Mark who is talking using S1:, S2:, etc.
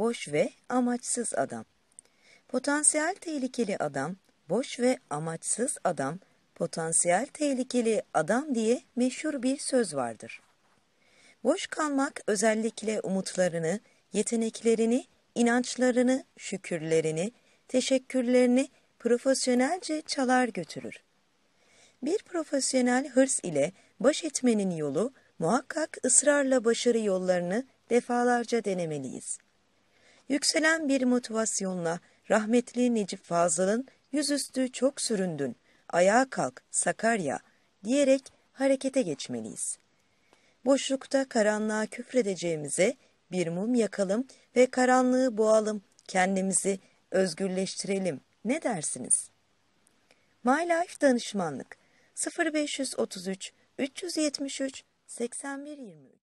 S1: boş ve amaçsız adam. Potansiyel tehlikeli adam, boş ve amaçsız adam, potansiyel tehlikeli adam diye meşhur bir söz vardır. Boş kalmak özellikle umutlarını, yeteneklerini, inançlarını, şükürlerini, teşekkürlerini profesyonelce çalar götürür. Bir profesyonel hırs ile baş etmenin yolu muhakkak ısrarla başarı yollarını defalarca denemeliyiz. Yükselen bir motivasyonla rahmetli Necip Fazıl'ın yüzüstü çok süründün, ayağa kalk Sakarya diyerek harekete geçmeliyiz. Boşlukta karanlığa küfredeceğimize bir mum yakalım ve karanlığı boğalım, kendimizi özgürleştirelim. Ne dersiniz? My Life Danışmanlık 0533 373 8123